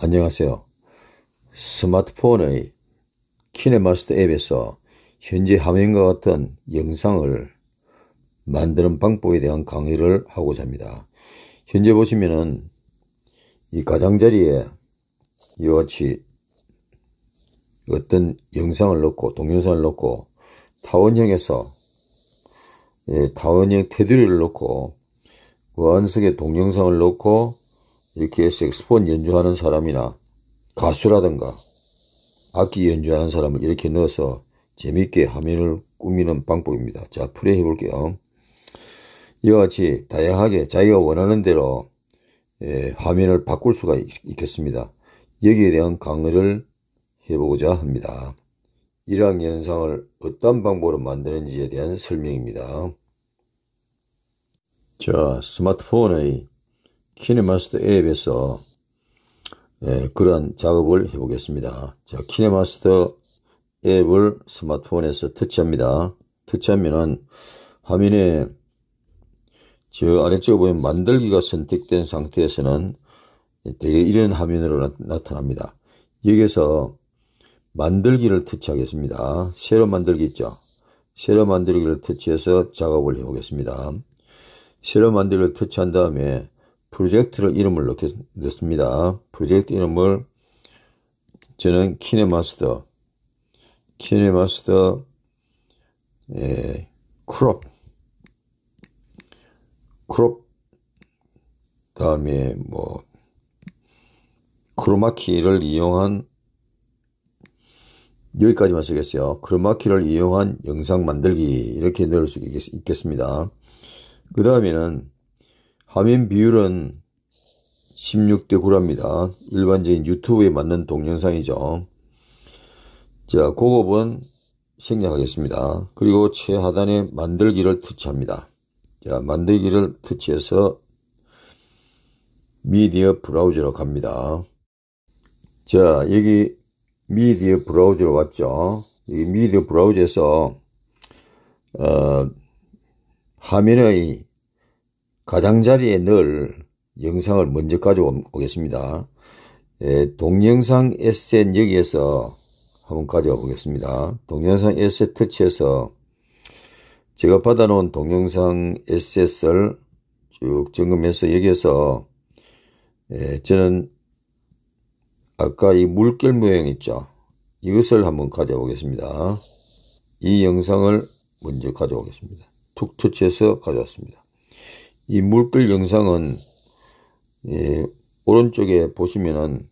안녕하세요. 스마트폰의 키네마스터 앱에서 현재 화면과 같은 영상을 만드는 방법에 대한 강의를 하고자 합니다. 현재 보시면은 이 가장자리에 이와 같이 어떤 영상을 넣고 동영상을 넣고 타원형에서 예, 타원형 테두리를 넣고 원석에 동영상을 넣고 이렇게 섹스폰 연주하는 사람이나 가수라든가 악기 연주하는 사람을 이렇게 넣어서 재밌게 화면을 꾸미는 방법입니다. 자, 풀이 해볼게요. 이와 같이 다양하게 자기가 원하는 대로 예, 화면을 바꿀 수가 있겠습니다. 여기에 대한 강의를 해보고자 합니다. 이러한 현상을 어떤 방법으로 만드는지에 대한 설명입니다. 자, 스마트폰의 키네마스터 앱에서 예, 그런 작업을 해보겠습니다. 자, 키네마스터 앱을 스마트폰에서 터치합니다. 터치하면은 화면에 저 아래쪽에 보면 만들기가 선택된 상태에서는 되게 이런 화면으로 나, 타납니다 여기서 에 만들기를 터치하겠습니다. 새로 만들기 있죠. 새로 만들기를 터치해서 작업을 해보겠습니다. 새로 만들기를 터치한 다음에 프로젝트를 이름을 넣겠, 습니다 프로젝트 이름을 저는 키네마스터, 키네마스터, 예, 크롭, 크롭, 다음에 뭐, 크로마키를 이용한 여기까지만 쓰겠어요. 크로마키를 이용한 영상 만들기 이렇게 넣을 수 있겠, 습니다그 다음에는 화면 비율은 16대 9랍니다. 일반적인 유튜브에 맞는 동영상이죠. 자, 고급은 생략하겠습니다. 그리고 최하단에 만들기를 터치합니다. 자, 만들기를 터치해서 미디어 브라우저로 갑니다. 자, 여기 미디어 브라우저로 왔죠. 여 미디어 브라우저에서 어, 화면의 가장자리에 넣을 영상을 먼저 가져오겠습니다. 예, 동영상 에셋 여기에서 한번 가져와 보겠습니다. 동영상 에셋 터치해서 제가 받아놓은 동영상 에셋을 쭉 점검해서 여기에서 예, 저는 아까 이 물결 모양 있죠. 이것을 한번 가져오겠습니다. 이 영상을 먼저 가져오겠습니다. 툭 터치해서 가져왔습니다. 이물결 영상은 예, 오른쪽에 보시면은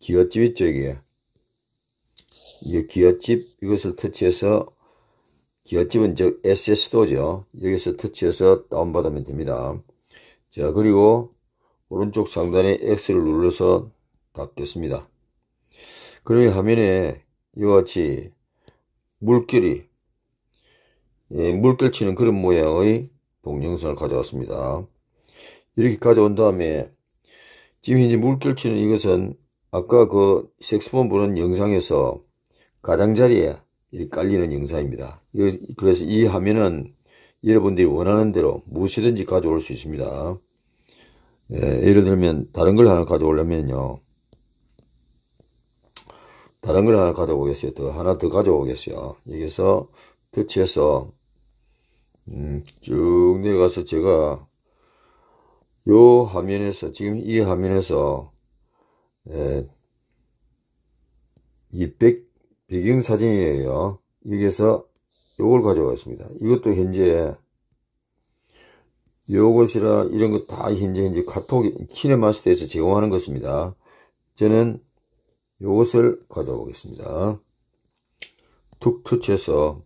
기어집 쪽에 이이 기어집 이것을 터치해서 기어집은 즉 SS도죠. 여기서 터치해서 다운받으면 됩니다. 자 그리고 오른쪽 상단에 X를 눌러서 닫겠습니다. 그러니 화면에 이와 같이 물결이 예, 물결치는 그런 모양의 동영상을 가져왔습니다. 이렇게 가져온 다음에 지금 현재 물결치는 이것은 아까 그 색스폰 보는 영상에서 가장자리에 깔리는 영상입니다. 그래서 이 화면은 여러분들이 원하는 대로 무엇이든지 가져올 수 있습니다. 예, 예를 들면 다른 걸 하나 가져오려면요. 다른 걸 하나 가져오겠어요. 더 하나 더 가져오겠어요. 여기서 터치해서 음, 쭉 내려가서 제가 요 화면에서 지금 이 화면에서 200 예, 배경 사진이에요 여기에서 요걸 가져왔습니다 이것도 현재 요것이라 이런 거 다 현재 현재 카톡 키네마스터에서 제공하는 것입니다 저는 요것을 가져오겠습니다 툭 터치해서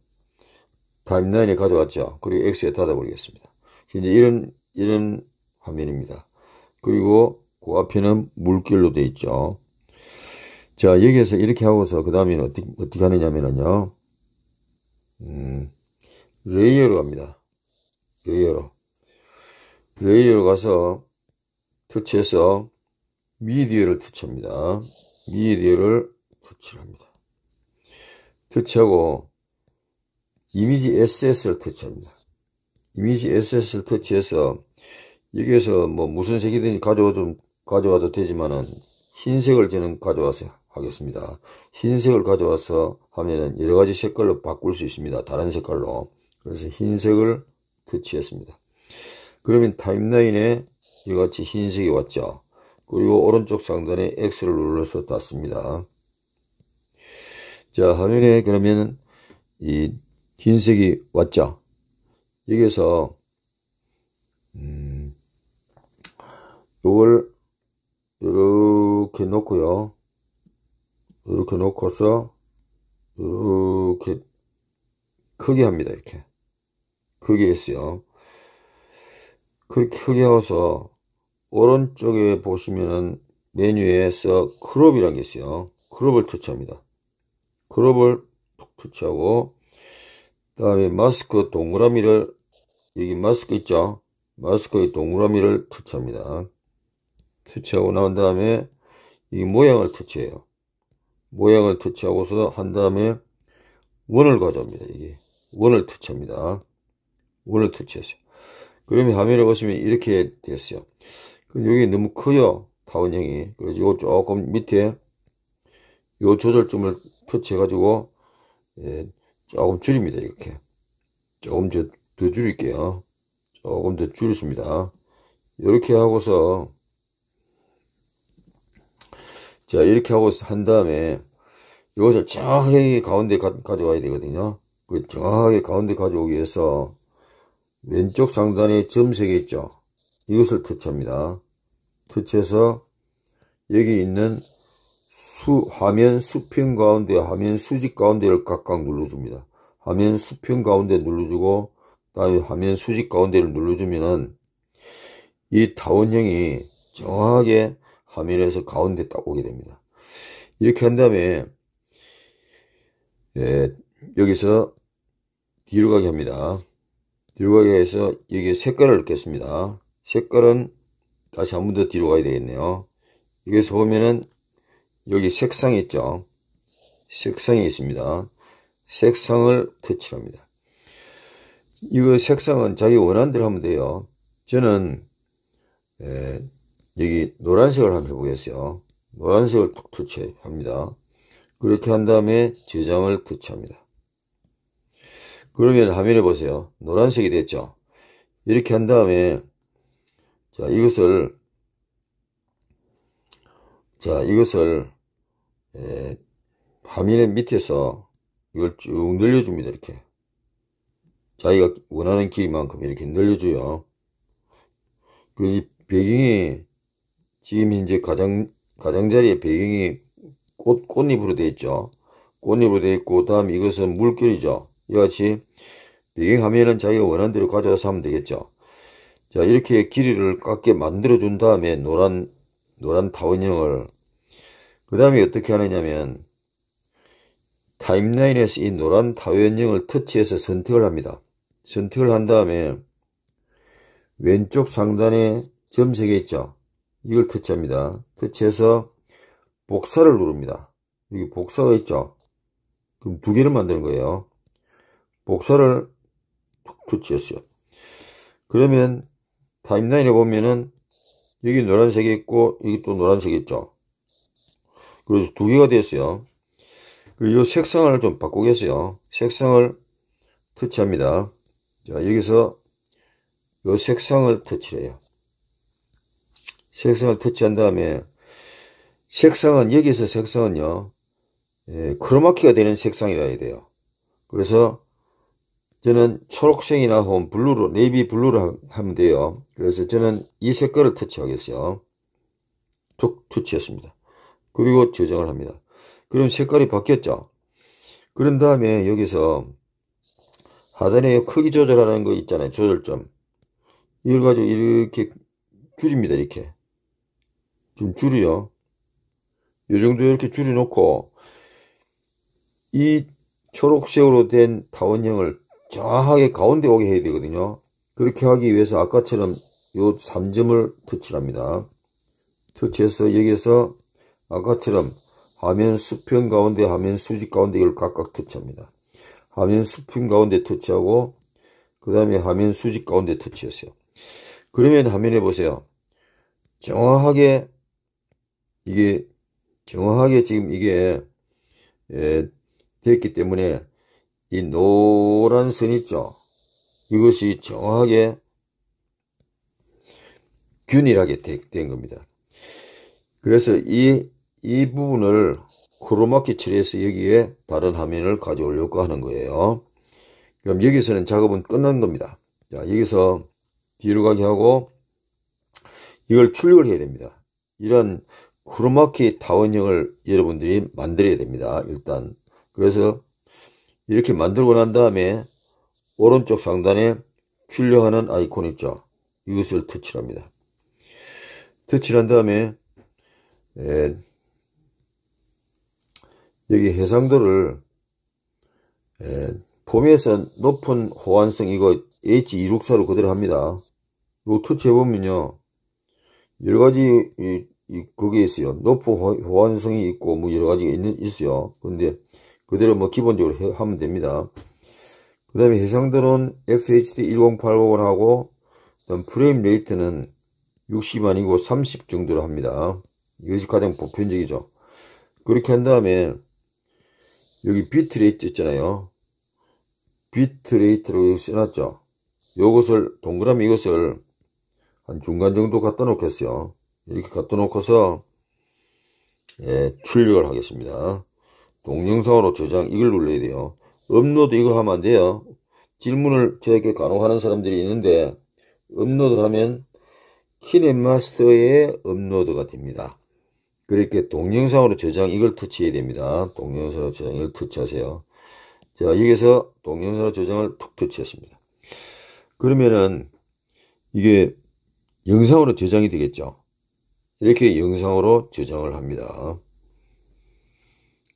타임라인에 가져갔죠 그리고 X에 닫아버리겠습니다. 이제 이런, 이런 화면입니다. 그리고 그 앞에는 물결로 되어 있죠. 자, 여기에서 이렇게 하고서 그 다음에는 어떻게, 어떻게 하느냐면요. 은 음, 레이어로 갑니다. 레이어로. 레이어로 가서 터치해서 미디어를 터치합니다. 미디어를 터치합니다. 를 터치하고 이미지 SS를 터치합니다. 이미지 SS를 터치해서 여기에서 뭐 무슨 색이든지 가져와 좀 가져와도 되지만은 흰색을 저는 가져와서 하겠습니다. 흰색을 가져와서 하면은 여러 가지 색깔로 바꿀 수 있습니다. 다른 색깔로. 그래서 흰색을 터치했습니다. 그러면 타임라인에 이같이 흰색이 왔죠. 그리고 오른쪽 상단에 X를 눌러서 닫습니다. 자, 화면에 그러면 이 흰색이 왔죠. 여기서 음, 이걸 이렇게 놓고요. 이렇게 놓고서 이렇게 크게 합니다. 이렇게 크게 했어요. 그렇게 크게 해서 오른쪽에 보시면은 메뉴에서 크롭이라는 게 있어요. 크롭을 터치합니다. 크롭을 터치하고 그 다음에 마스크 동그라미를 여기 마스크 있죠 마스크의 동그라미를 터치합니다 터치하고 나온 다음에 이 모양을 터치해요 모양을 터치하고서 한 다음에 원을 가져옵니다 이게 원을 터치합니다 원을 터치했어요 그러면 화면을 보시면 이렇게 됐어요 그럼 여기 너무 커요 타원형이 그래서 요 조금 밑에 요 조절점을 터치해 가지고 예, 조금 줄입니다 이렇게 조금 더, 더 줄일게요 조금 더 줄였습니다 이렇게 하고서 자 이렇게 하고 한 다음에 이것을 정확하게 가운데 가, 져와야 되거든요 그 정확하게 가운데 가져오기 위해서 왼쪽 상단에 점색이 있죠 이것을 터치합니다 터치해서 여기 있는 수, 화면 수평 가운데, 화면 수직 가운데를 각각 눌러줍니다. 화면 수평 가운데 눌러주고, 다음에 화면 수직 가운데를 눌러주면은, 이 타원형이 정확하게 화면에서 가운데 딱 오게 됩니다. 이렇게 한 다음에, 예, 여기서 뒤로 가게 합니다. 뒤로 가게 해서 여기 색깔을 넣겠습니다. 색깔은 다시 한번 더 뒤로 가야 되겠네요. 여기서 보면은 여기 색상 이 있죠. 색상이 있습니다. 색상을 터치합니다. 이거 색상은 자기 원한는 대로 하면 돼요. 저는 에, 여기 노란색을 한번 해보겠어요. 노란색을 툭 터치합니다. 그렇게 한 다음에 저장을 터치합니다. 그러면 화면에 보세요. 노란색이 됐죠. 이렇게 한 다음에 자 이것을 자 이것을 에, 예, 파밀의 밑에서 이걸 쭉 늘려줍니다 이렇게 자기가 원하는 길이만큼 이렇게 늘려줘요 그 배경이 지금 이제 가장 가장자리에 배경이 꽃, 꽃잎으로 되어 있죠 꽃잎으로 되어 있고 그 다음 이것은 물결이죠 이같이 배경화면은 자기가 원하는 대로 가져와서 하면 되겠죠 자 이렇게 길이를 깎게 만들어 준 다음에 노란 노란 타원형을 그 다음에 어떻게 하느냐면 타임라인에서 이 노란 타원형을 터치해서 선택을 합니다. 선택을 한 다음에 왼쪽 상단에 점 3개 있죠. 이걸 터치합니다. 터치해서 복사를 누릅니다. 여기 복사가 있죠. 그럼 두 개를 만드는 거예요. 복사를 터치했어요. 그러면 타임라인에 보면은 여기 노란색이 있고 여기 또 노란색이 있죠. 그래서 두 개가 되었어요. 그리고 이 색상을 좀 바꾸겠어요. 색상을 터치합니다. 자, 여기서 이 색상을 터치해요. 색상을 터치한 다음에 색상은 여기서 색상은요. 예, 크로마키가 되는 색상이라 해야 돼요. 그래서 저는 초록색이나 혹은 블루로 네이비 블루로 하면 돼요. 그래서 저는 이 색깔을 터치하겠어요. 툭 터치했습니다. 그리고 저장을 합니다. 그럼 색깔이 바뀌었죠? 그런 다음에 여기서 하단에 크기 조절하는 거 있잖아요. 조절점. 이걸 가지고 이렇게 줄입니다. 이렇게. 좀 줄이요. 이 정도 이렇게 줄여놓고 이 초록색으로 된 타원형을 정확하게 가운데 오게 해야 되거든요. 그렇게 하기 위해서 아까처럼 요 3점을 터치합니다. 터치해서 여기에서 아까처럼 화면 수평 가운데 화면 수직 가운데 이걸 각각 터치합니다. 화면 수평 가운데 터치하고 그 다음에 화면 수직 가운데 터치했어요. 그러면 화면에 보세요. 정확하게 이게 정확하게 지금 이게 예, 되기 때문에 이 노란 선 있죠. 이것이 정확하게 균일하게 되, 된 겁니다. 그래서 이이 부분을 크로마키 처리해서 여기에 다른 화면을 가져오려고 하는 거예요. 그럼 여기서는 작업은 끝난 겁니다. 자, 여기서 뒤로 가게 하고 이걸 출력을 해야 됩니다. 이런 크로마키 타원형을 여러분들이 만들어야 됩니다. 일단 그래서 이렇게 만들고 난 다음에 오른쪽 상단에 출력하는 아이콘 있죠. 이것을 터치합니다. 를 터치한 를 다음에 예, 여기 해상도를 에, 예, 봄에서 높은 호환성 이거 H264로 그대로 합니다. 로 터치 해보면요. 여러가지 이, 이, 그게 있어요. 높은 호, 환성이 있고 뭐 여러가지가 있어요 근데 그대로 뭐 기본적으로 해, 하면 됩니다. 그 다음에 해상도는 XHD1080하고 프레임 레이트는 60 아니고 30 정도로 합니다. 이것이 가장 보편적이죠. 그렇게 한 다음에 여기 비트레이트 있잖아요. 비트레이트로 여기 써놨죠. 요것을 동그라미 이것을 한 중간 정도 갖다 놓겠어요. 이렇게 갖다 놓고서 예, 출력을 하겠습니다. 동영상으로 저장 이걸 눌러야 돼요. 업로드 이거 하면 안 돼요. 질문을 저에게 간호하는 사람들이 있는데 업로드 하면 키넷마스터의 업로드가 됩니다. 그렇게 동영상으로 저장 이걸 터치해야 됩니다. 동영상으로 저장 이걸 터치하세요. 자 여기서 동영상으로 저장을 툭 터치했습니다. 그러면은 이게 영상으로 저장이 되겠죠. 이렇게 영상으로 저장을 합니다.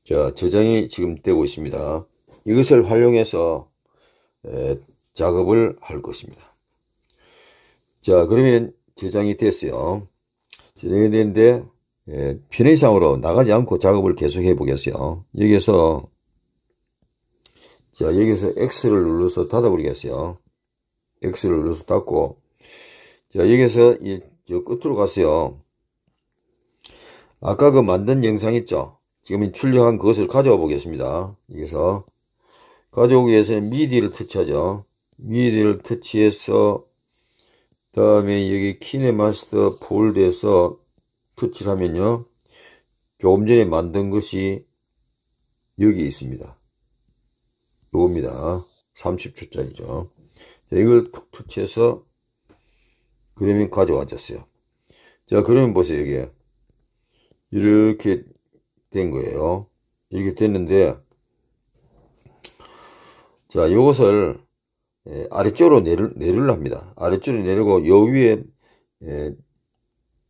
자 저장이 지금 되고 있습니다. 이것을 활용해서 에, 작업을 할 것입니다. 자 그러면 저장이 됐어요. 저장이 됐는데 예, 편의상으로 나가지 않고 작업을 계속해 보겠어요. 여기에서 자 여기서 X를 눌러서 닫아 버리겠어요. X를 눌러서 닫고 자 여기서 에 이, 저 끝으로 갔어요. 아까 그 만든 영상 있죠? 지금 출력한 그것을 가져와 보겠습니다. 여기서 가져오기 위해서는 미디를 터치하죠. 미디를 터치해서 그 다음에 여기 키네마스터 폴드에서 터치하면요. 조금 전에 만든 것이 여기 있습니다. 이겁니다 30초짜리죠. 이걸 툭 터치해서 그림이 가져와줬어요 자, 그러면 보세요, 여기. 이렇게 된 거예요. 이렇게 됐는데, 자, 이것을 예, 아래쪽으로 내려, 내려를 합니다. 아래쪽으로 내리고, 여 위에, 예,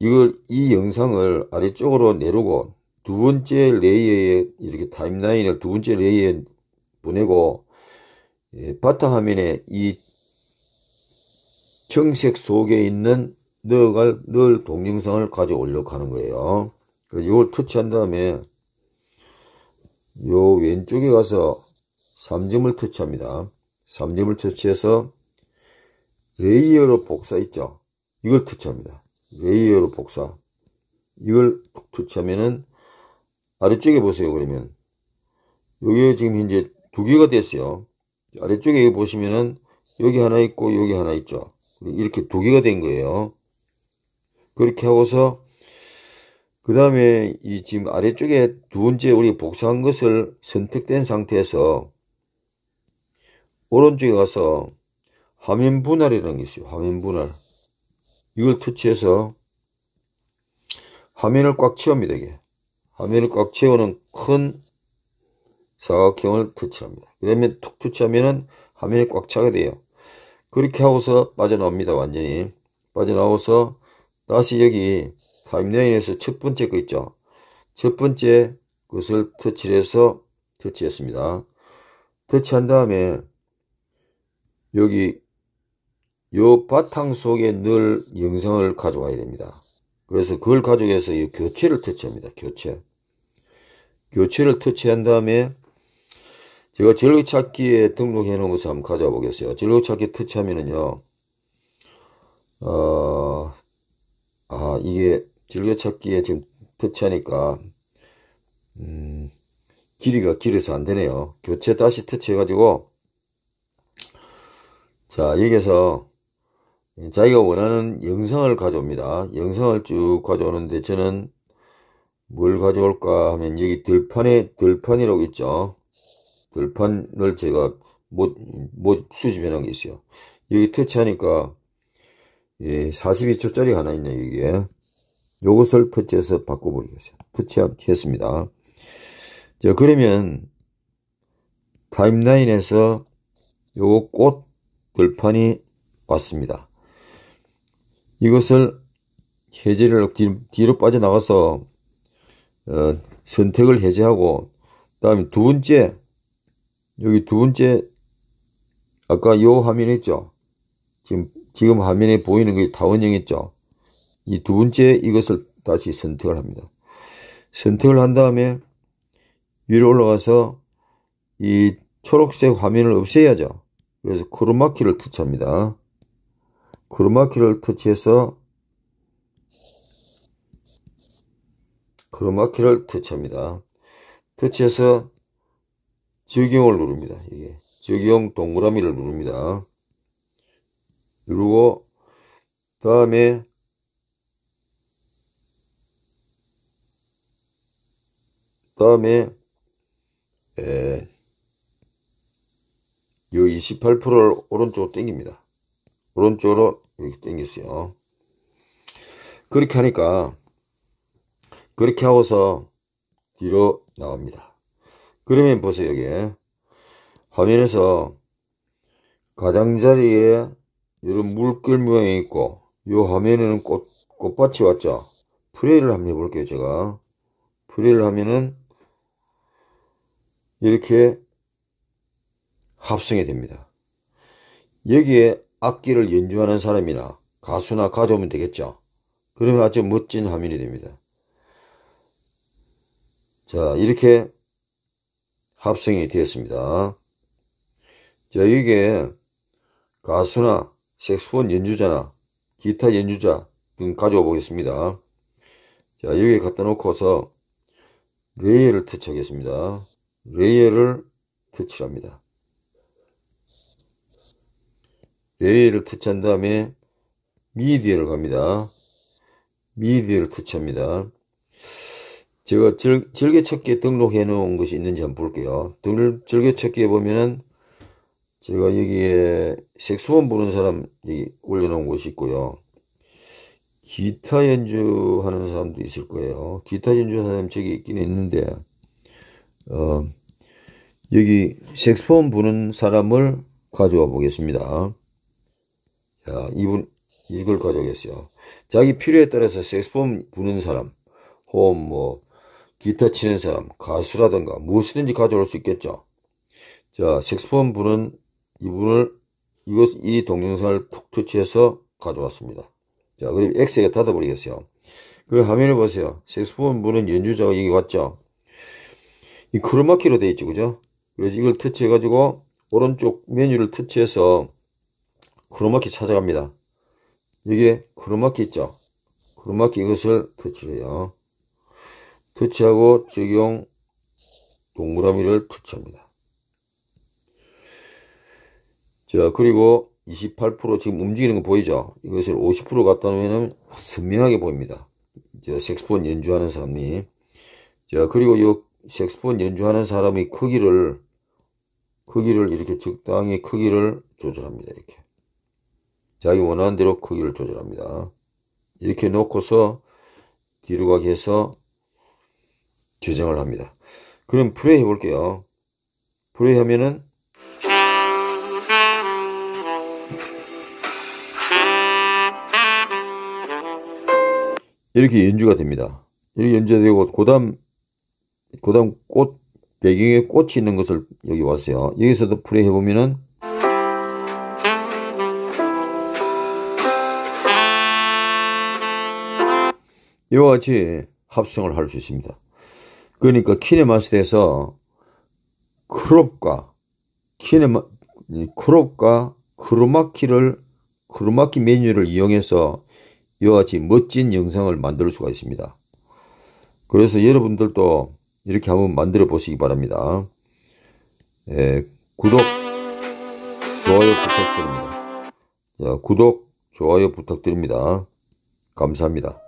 이걸 이 영상을 아래쪽으로 내리고 두 번째 레이어에 이렇게 타임라인을 두 번째 레이어에 보내고 예, 바탕화면에 이 청색 속에 있는 넣어갈 늘 동영상을 가져올려고 하는 거예요. 그래서 이걸 터치한 다음에 요 왼쪽에 가서 3점을 터치합니다. 3점을 터치해서 레이어로 복사 있죠. 이걸 터치합니다. 레이어로 복사 이걸 터치하면은 아래쪽에 보세요 그러면 여기 지금 이제 두 개가 됐어요 아래쪽에 보시면은 여기 하나 있고 여기 하나 있죠 이렇게 두 개가 된 거예요 그렇게 하고서 그 다음에 이 지금 아래쪽에 두 번째 우리 복사한 것을 선택된 상태에서 오른쪽에 가서 화면 분할이라는 게 있어요 화면 분할 이걸 터치해서 화면을 꽉 채웁니다. 이게. 화면을 꽉 채우는 큰 사각형을 터치합니다. 그러면 툭 터치하면은 화면이 꽉 차게 돼요. 그렇게 하고서 빠져나옵니다. 완전히. 빠져나와서 다시 여기 타임라인에서 첫 번째 거 있죠. 첫 번째 것을 터치해서 터치했습니다. 터치한 다음에 여기 요 바탕 속에 늘 영상을 가져와야 됩니다. 그래서 그걸 가져와서 이 교체를 터치합니다. 교체. 교체를 터치한 다음에 제가 진로찾기에 등록해 놓은 것을 한번 가져와 보겠어요. 진로찾기 터치하면은요, 어, 아, 이게 진로찾기에 지금 터치하니까, 음, 길이가 길어서 안 되네요. 교체 다시 터치해가지고, 자, 여기서 에 예, 자기가 원하는 영상을 가져옵니다. 영상을 쭉 가져오는데 저는 뭘 가져올까 하면 여기 들판에 들판이라고 있죠. 들판을 제가 못, 못 수집해 놓은 게 있어요. 여기 터치하니까 예, 42초짜리 하나 있네 여기에 요것을 터치해서 바꿔버리겠어요. 터치했습니다. 자 그러면 타임라인에서 요 꽃 들판이 왔습니다. 이것을 해제를 뒤로 빠져나가서 어, 선택을 해제하고 그 다음에 두 번째 여기 두 번째 아까 요 화면에 있죠 지금 지금 화면에 보이는 게 다원형 있죠 이 두 번째 이것을 다시 선택을 합니다 선택을 한 다음에 위로 올라가서 이 초록색 화면을 없애야죠 그래서 크로마키를 터치합니다 크로마키를 터치해서 크로마키를 터치합니다. 터치해서 적용을 누릅니다. 이게 적용 동그라미를 누릅니다. 누르고 다음에 다음에 예, 요 28%를 오른쪽으로 땡깁니다 오른쪽으로 이렇게 당겼어요. 그렇게 하니까 그렇게 하고서 뒤로 나옵니다. 그러면 보세요 여기 화면에서 가장자리에 이런 물결 모양이 있고 이 화면에는 꽃, 꽃밭이 왔죠. 프레이를 한번 해볼게요 제가 프레이를 하면은 이렇게 합성이 됩니다. 여기에 악기를 연주하는 사람이나 가수나 가져오면 되겠죠. 그러면 아주 멋진 화면이 됩니다. 자 이렇게 합성이 되었습니다. 자 이게 가수나 색소폰 연주자나 기타 연주자 등 가져와 보겠습니다. 자 여기 갖다 놓고서 레이어를 터치하겠습니다. 레이어를 터치합니다. 레일를 터치한 다음에 미디어를 갑니다. 미디어를 터치합니다. 제가 절, 절개찾기에 등록해 놓은 것이 있는지 한번 볼게요. 등, 절개찾기에 보면은 제가 여기에 색소원 부르는 사람 여 올려놓은 곳이 있고요. 기타 연주하는 사람도 있을 거예요. 기타 연주하는 사람 저기 있긴 있는데 어, 여기 색소원 부는 사람을 가져와 보겠습니다. 자, 어, 이분, 이걸 가져오겠어요. 자기 필요에 따라서 섹스폰 부는 사람, 혹은 뭐, 기타 치는 사람, 가수라든가, 무엇이든지 가져올 수 있겠죠. 자, 섹스폰 부는 이분을, 이것, 이 동영상을 툭 터치해서 가져왔습니다. 자, 그리고 X에게 닫아버리겠어요. 그 화면을 보세요. 섹스폰 부는 연주자가 여기 왔죠. 이 크로마키로 되어 있죠. 그죠? 그래서 이걸 터치해가지고, 오른쪽 메뉴를 터치해서 가로막기 찾아갑니다. 여기에 가로막기 있죠? 가로막기 이것을 터치를 해요. 터치하고 적용 동그라미를 터치합니다. 자 그리고 28% 지금 움직이는 거 보이죠? 이것을 50% 갖다 놓으면 선명하게 보입니다. 저 색스폰 연주하는 사람이 자 그리고 이 색스폰 연주하는 사람이 크기를 크기를 이렇게 적당히 크기를 조절합니다. 이렇게 자기 원하는 대로 크기를 그 조절합니다. 이렇게 놓고서 뒤로 가게 해서 재정을 합니다. 그럼 플레이 해볼게요. 플레이 하면은 이렇게 연주가 됩니다. 이렇게 연주가 되고 고담 고담 꽃 배경에 꽃이 있는 것을 여기 왔어요. 여기서도 플레이 해보면은 이와 같이 합성을 할 수 있습니다. 그러니까 키네마스터에서 크롭과 키네마 크롭과 크로마키를 크로마키 메뉴를 이용해서 이와 같이 멋진 영상을 만들 수가 있습니다. 그래서 여러분들도 이렇게 한번 만들어 보시기 바랍니다. 예, 구독, 좋아요 부탁드립니다. 자, 구독, 좋아요 부탁드립니다. 감사합니다.